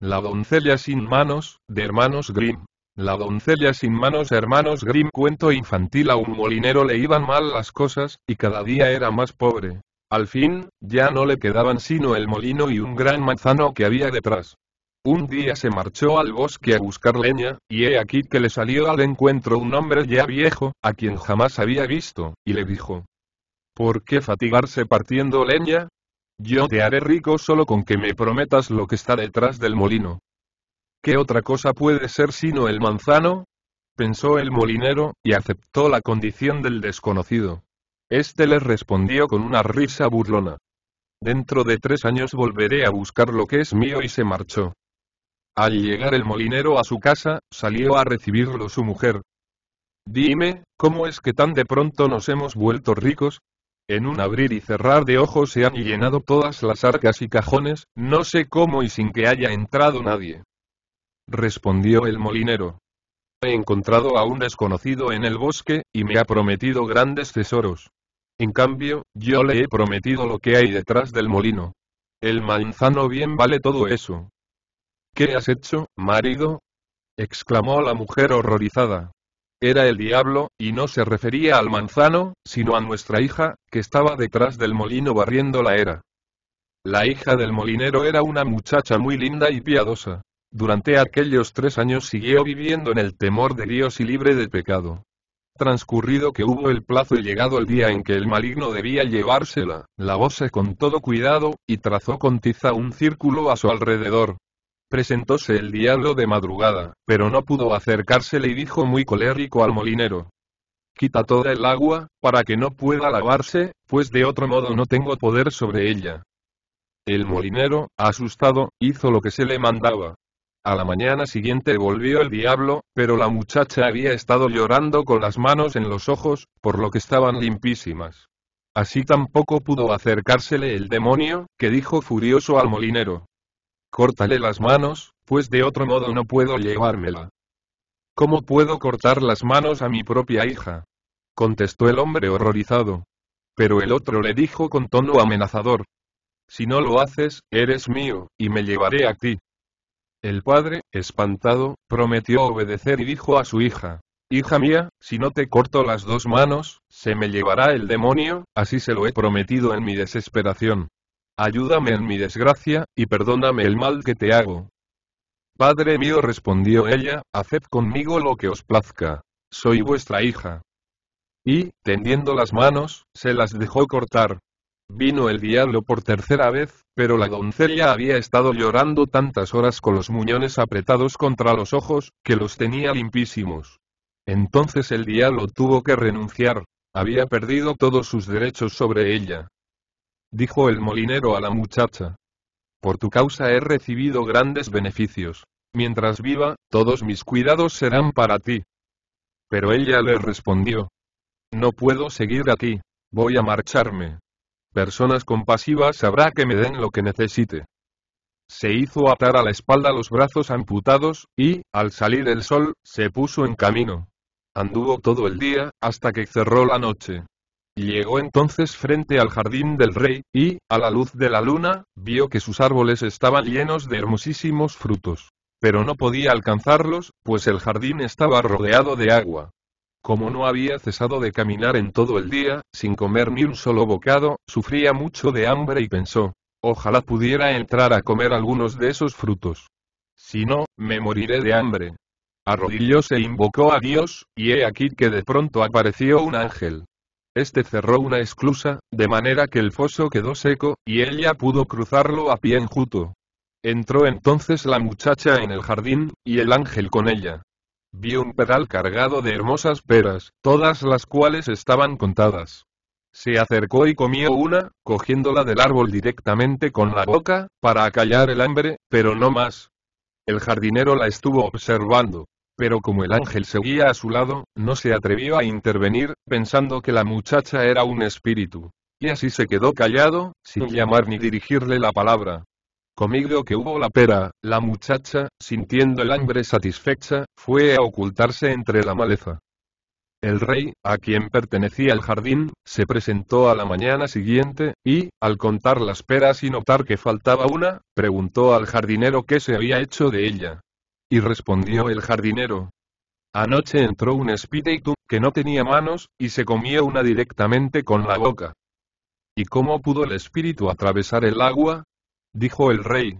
La doncella sin manos, de hermanos Grimm. La doncella sin manos hermanos Grimm cuento infantil a un molinero le iban mal las cosas, y cada día era más pobre. Al fin, ya no le quedaban sino el molino y un gran manzano que había detrás. Un día se marchó al bosque a buscar leña, y he aquí que le salió al encuentro un hombre ya viejo, a quien jamás había visto, y le dijo, ¿Por qué fatigarse partiendo leña? Yo te haré rico solo con que me prometas lo que está detrás del molino. ¿Qué otra cosa puede ser sino el manzano? pensó el molinero, y aceptó la condición del desconocido. Este le respondió con una risa burlona. Dentro de tres años volveré a buscar lo que es mío y se marchó. Al llegar el molinero a su casa, salió a recibirlo su mujer. Dime, ¿cómo es que tan de pronto nos hemos vuelto ricos? En un abrir y cerrar de ojos se han llenado todas las arcas y cajones, no sé cómo y sin que haya entrado nadie. Respondió el molinero. He encontrado a un desconocido en el bosque, y me ha prometido grandes tesoros. En cambio, yo le he prometido lo que hay detrás del molino. El manzano bien vale todo eso. ¿Qué has hecho, marido? exclamó la mujer horrorizada era el diablo, y no se refería al manzano, sino a nuestra hija, que estaba detrás del molino barriendo la era. La hija del molinero era una muchacha muy linda y piadosa. Durante aquellos tres años siguió viviendo en el temor de Dios y libre de pecado. Transcurrido que hubo el plazo y llegado el día en que el maligno debía llevársela, la con todo cuidado, y trazó con tiza un círculo a su alrededor, Presentóse el diablo de madrugada, pero no pudo acercársele y dijo muy colérico al molinero. Quita toda el agua, para que no pueda lavarse, pues de otro modo no tengo poder sobre ella. El molinero, asustado, hizo lo que se le mandaba. A la mañana siguiente volvió el diablo, pero la muchacha había estado llorando con las manos en los ojos, por lo que estaban limpísimas. Así tampoco pudo acercársele el demonio, que dijo furioso al molinero, Córtale las manos, pues de otro modo no puedo llevármela. ¿Cómo puedo cortar las manos a mi propia hija? contestó el hombre horrorizado. Pero el otro le dijo con tono amenazador. Si no lo haces, eres mío, y me llevaré a ti. El padre, espantado, prometió obedecer y dijo a su hija, Hija mía, si no te corto las dos manos, se me llevará el demonio, así se lo he prometido en mi desesperación. Ayúdame en mi desgracia, y perdóname el mal que te hago. Padre mío, respondió ella, haced conmigo lo que os plazca. Soy vuestra hija. Y, tendiendo las manos, se las dejó cortar. Vino el diablo por tercera vez, pero la doncella había estado llorando tantas horas con los muñones apretados contra los ojos, que los tenía limpísimos. Entonces el diablo tuvo que renunciar, había perdido todos sus derechos sobre ella dijo el molinero a la muchacha. Por tu causa he recibido grandes beneficios. Mientras viva, todos mis cuidados serán para ti. Pero ella le respondió. No puedo seguir aquí. Voy a marcharme. Personas compasivas habrá que me den lo que necesite. Se hizo atar a la espalda los brazos amputados, y, al salir el sol, se puso en camino. Anduvo todo el día, hasta que cerró la noche. Llegó entonces frente al jardín del rey, y, a la luz de la luna, vio que sus árboles estaban llenos de hermosísimos frutos. Pero no podía alcanzarlos, pues el jardín estaba rodeado de agua. Como no había cesado de caminar en todo el día, sin comer ni un solo bocado, sufría mucho de hambre y pensó, ojalá pudiera entrar a comer algunos de esos frutos. Si no, me moriré de hambre. Arrodillóse se invocó a Dios, y he aquí que de pronto apareció un ángel, este cerró una esclusa, de manera que el foso quedó seco, y ella pudo cruzarlo a pie enjuto. Entró entonces la muchacha en el jardín, y el ángel con ella. Vio un pedal cargado de hermosas peras, todas las cuales estaban contadas. Se acercó y comió una, cogiéndola del árbol directamente con la boca, para acallar el hambre, pero no más. El jardinero la estuvo observando pero como el ángel seguía a su lado, no se atrevió a intervenir, pensando que la muchacha era un espíritu. Y así se quedó callado, sin llamar ni dirigirle la palabra. Comido que hubo la pera, la muchacha, sintiendo el hambre satisfecha, fue a ocultarse entre la maleza. El rey, a quien pertenecía el jardín, se presentó a la mañana siguiente, y, al contar las peras y notar que faltaba una, preguntó al jardinero qué se había hecho de ella. Y respondió el jardinero. Anoche entró un espíritu, que no tenía manos, y se comió una directamente con la boca. ¿Y cómo pudo el espíritu atravesar el agua? dijo el rey.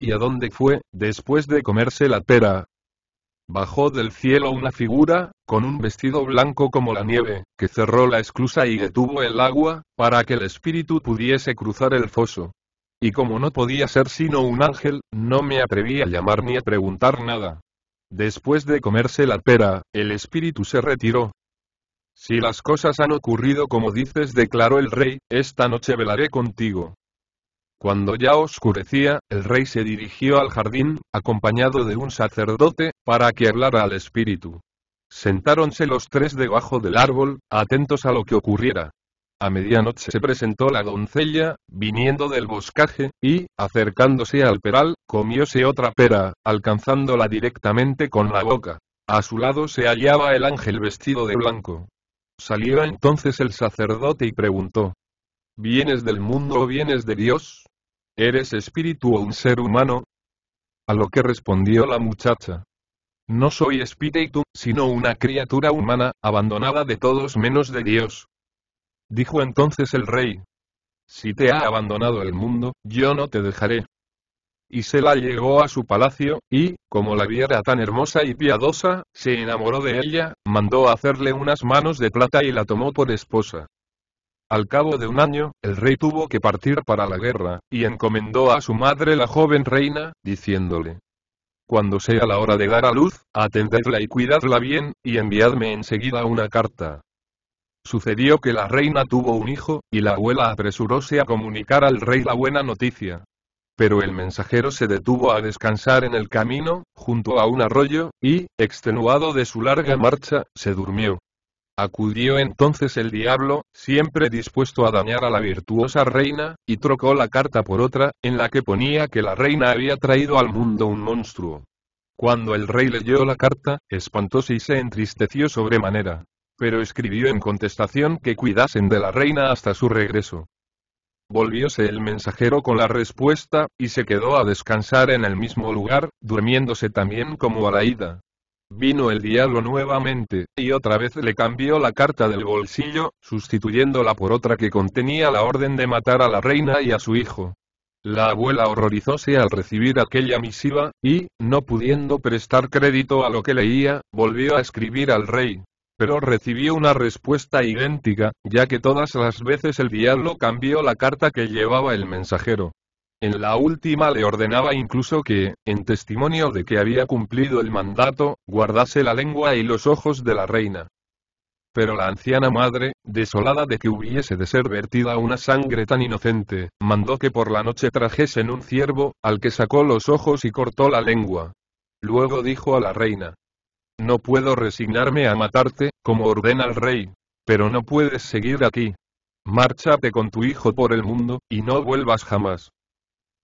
¿Y a dónde fue, después de comerse la pera? Bajó del cielo una figura, con un vestido blanco como la nieve, que cerró la esclusa y detuvo el agua, para que el espíritu pudiese cruzar el foso. Y como no podía ser sino un ángel, no me atreví a llamar ni a preguntar nada. Después de comerse la pera, el espíritu se retiró. Si las cosas han ocurrido como dices, declaró el rey, esta noche velaré contigo. Cuando ya oscurecía, el rey se dirigió al jardín, acompañado de un sacerdote, para que hablara al espíritu. Sentáronse los tres debajo del árbol, atentos a lo que ocurriera. A medianoche se presentó la doncella, viniendo del boscaje, y, acercándose al peral, comióse otra pera, alcanzándola directamente con la boca. A su lado se hallaba el ángel vestido de blanco. Salió entonces el sacerdote y preguntó, ¿Vienes del mundo o vienes de Dios? ¿Eres espíritu o un ser humano? A lo que respondió la muchacha, No soy espíritu, sino una criatura humana, abandonada de todos menos de Dios. Dijo entonces el rey. Si te ha abandonado el mundo, yo no te dejaré. Y se la llegó a su palacio, y, como la viera tan hermosa y piadosa, se enamoró de ella, mandó hacerle unas manos de plata y la tomó por esposa. Al cabo de un año, el rey tuvo que partir para la guerra, y encomendó a su madre la joven reina, diciéndole, Cuando sea la hora de dar a luz, atendedla y cuidadla bien, y enviadme enseguida una carta, Sucedió que la reina tuvo un hijo, y la abuela apresuróse a comunicar al rey la buena noticia. Pero el mensajero se detuvo a descansar en el camino, junto a un arroyo, y, extenuado de su larga marcha, se durmió. Acudió entonces el diablo, siempre dispuesto a dañar a la virtuosa reina, y trocó la carta por otra, en la que ponía que la reina había traído al mundo un monstruo. Cuando el rey leyó la carta, espantóse y se entristeció sobremanera pero escribió en contestación que cuidasen de la reina hasta su regreso. Volvióse el mensajero con la respuesta, y se quedó a descansar en el mismo lugar, durmiéndose también como a la ida. Vino el diablo nuevamente, y otra vez le cambió la carta del bolsillo, sustituyéndola por otra que contenía la orden de matar a la reina y a su hijo. La abuela horrorizóse al recibir aquella misiva, y, no pudiendo prestar crédito a lo que leía, volvió a escribir al rey pero recibió una respuesta idéntica, ya que todas las veces el diablo cambió la carta que llevaba el mensajero. En la última le ordenaba incluso que, en testimonio de que había cumplido el mandato, guardase la lengua y los ojos de la reina. Pero la anciana madre, desolada de que hubiese de ser vertida una sangre tan inocente, mandó que por la noche trajesen un ciervo, al que sacó los ojos y cortó la lengua. Luego dijo a la reina, no puedo resignarme a matarte, como ordena el rey. Pero no puedes seguir aquí. Márchate con tu hijo por el mundo, y no vuelvas jamás.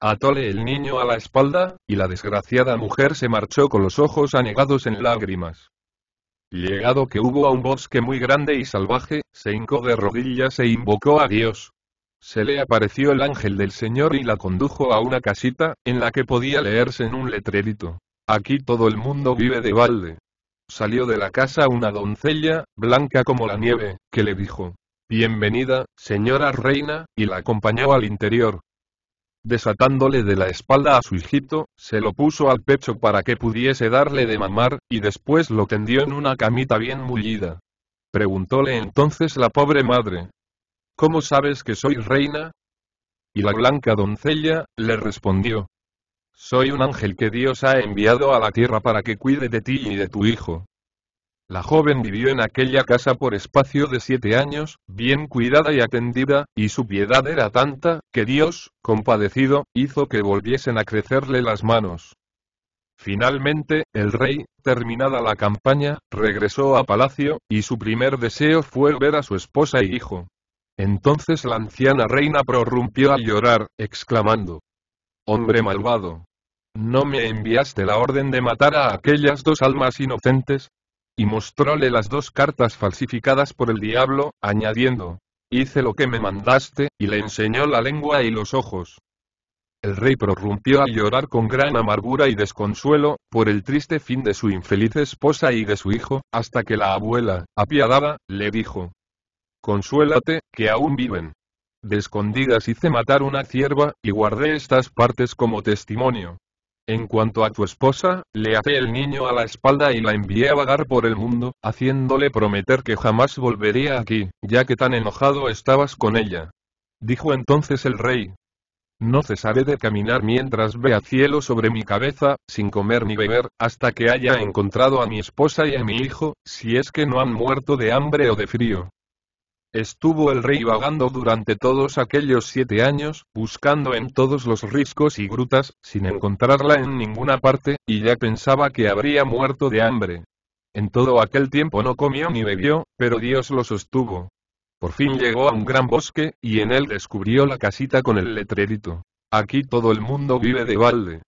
Atole el niño a la espalda, y la desgraciada mujer se marchó con los ojos anegados en lágrimas. Llegado que hubo a un bosque muy grande y salvaje, se hincó de rodillas e invocó a Dios. Se le apareció el ángel del Señor y la condujo a una casita, en la que podía leerse en un letrerito. Aquí todo el mundo vive de balde. Salió de la casa una doncella, blanca como la nieve, que le dijo, Bienvenida, señora reina, y la acompañó al interior. Desatándole de la espalda a su hijito, se lo puso al pecho para que pudiese darle de mamar, y después lo tendió en una camita bien mullida. Preguntóle entonces la pobre madre, ¿Cómo sabes que soy reina? Y la blanca doncella, le respondió, soy un ángel que Dios ha enviado a la tierra para que cuide de ti y de tu hijo. La joven vivió en aquella casa por espacio de siete años, bien cuidada y atendida, y su piedad era tanta, que Dios, compadecido, hizo que volviesen a crecerle las manos. Finalmente, el rey, terminada la campaña, regresó a palacio, y su primer deseo fue ver a su esposa y hijo. Entonces la anciana reina prorrumpió a llorar, exclamando, Hombre malvado, ¿No me enviaste la orden de matar a aquellas dos almas inocentes? Y mostróle las dos cartas falsificadas por el diablo, añadiendo, Hice lo que me mandaste, y le enseñó la lengua y los ojos. El rey prorrumpió a llorar con gran amargura y desconsuelo, por el triste fin de su infeliz esposa y de su hijo, hasta que la abuela, apiadada, le dijo, Consuélate, que aún viven. De escondidas hice matar una cierva, y guardé estas partes como testimonio. En cuanto a tu esposa, le até el niño a la espalda y la envié a vagar por el mundo, haciéndole prometer que jamás volvería aquí, ya que tan enojado estabas con ella. Dijo entonces el rey. No cesaré de caminar mientras vea cielo sobre mi cabeza, sin comer ni beber, hasta que haya encontrado a mi esposa y a mi hijo, si es que no han muerto de hambre o de frío. Estuvo el rey vagando durante todos aquellos siete años, buscando en todos los riscos y grutas, sin encontrarla en ninguna parte, y ya pensaba que habría muerto de hambre. En todo aquel tiempo no comió ni bebió, pero Dios lo sostuvo. Por fin llegó a un gran bosque, y en él descubrió la casita con el letrerito. Aquí todo el mundo vive de balde.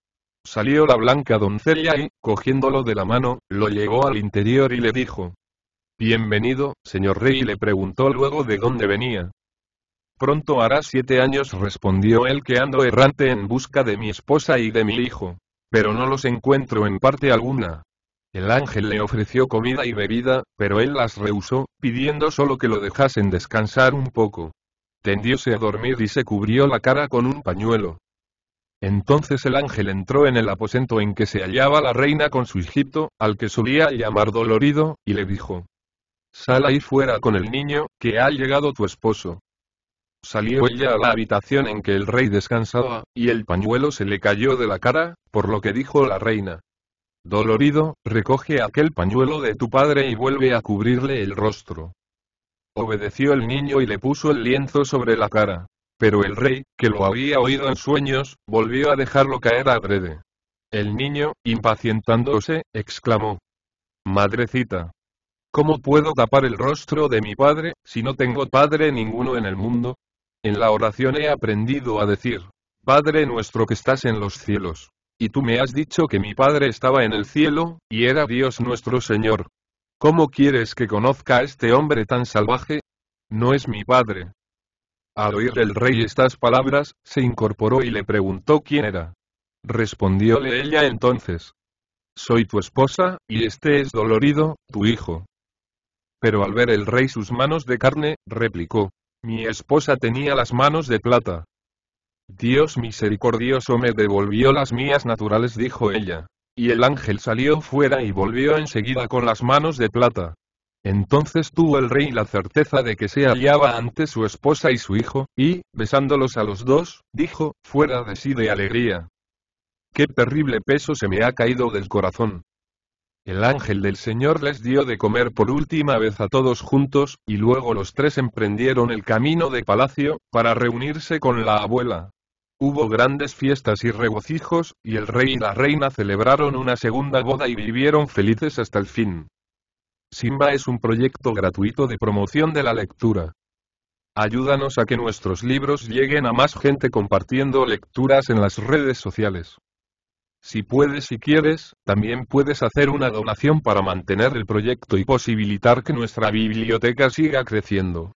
Salió la blanca doncella y, cogiéndolo de la mano, lo llevó al interior y le dijo, Bienvenido, señor rey, le preguntó luego de dónde venía. Pronto hará siete años, respondió él, que ando errante en busca de mi esposa y de mi hijo. Pero no los encuentro en parte alguna. El ángel le ofreció comida y bebida, pero él las rehusó, pidiendo solo que lo dejasen descansar un poco. Tendióse a dormir y se cubrió la cara con un pañuelo. Entonces el ángel entró en el aposento en que se hallaba la reina con su Egipto, al que solía llamar dolorido, y le dijo, Sal ahí fuera con el niño, que ha llegado tu esposo. Salió ella a la habitación en que el rey descansaba, y el pañuelo se le cayó de la cara, por lo que dijo la reina. Dolorido, recoge aquel pañuelo de tu padre y vuelve a cubrirle el rostro. Obedeció el niño y le puso el lienzo sobre la cara. Pero el rey, que lo había oído en sueños, volvió a dejarlo caer a adrede. El niño, impacientándose, exclamó. Madrecita, ¿Cómo puedo tapar el rostro de mi padre, si no tengo padre ninguno en el mundo? En la oración he aprendido a decir, Padre nuestro que estás en los cielos. Y tú me has dicho que mi padre estaba en el cielo, y era Dios nuestro Señor. ¿Cómo quieres que conozca a este hombre tan salvaje? No es mi padre. Al oír el rey estas palabras, se incorporó y le preguntó quién era. Respondióle ella entonces. Soy tu esposa, y este es dolorido, tu hijo. Pero al ver el rey sus manos de carne, replicó, mi esposa tenía las manos de plata. Dios misericordioso me devolvió las mías naturales, dijo ella. Y el ángel salió fuera y volvió enseguida con las manos de plata. Entonces tuvo el rey la certeza de que se hallaba ante su esposa y su hijo, y, besándolos a los dos, dijo, fuera de sí de alegría. Qué terrible peso se me ha caído del corazón. El ángel del Señor les dio de comer por última vez a todos juntos, y luego los tres emprendieron el camino de palacio, para reunirse con la abuela. Hubo grandes fiestas y regocijos, y el rey y la reina celebraron una segunda boda y vivieron felices hasta el fin. Simba es un proyecto gratuito de promoción de la lectura. Ayúdanos a que nuestros libros lleguen a más gente compartiendo lecturas en las redes sociales. Si puedes y quieres, también puedes hacer una donación para mantener el proyecto y posibilitar que nuestra biblioteca siga creciendo.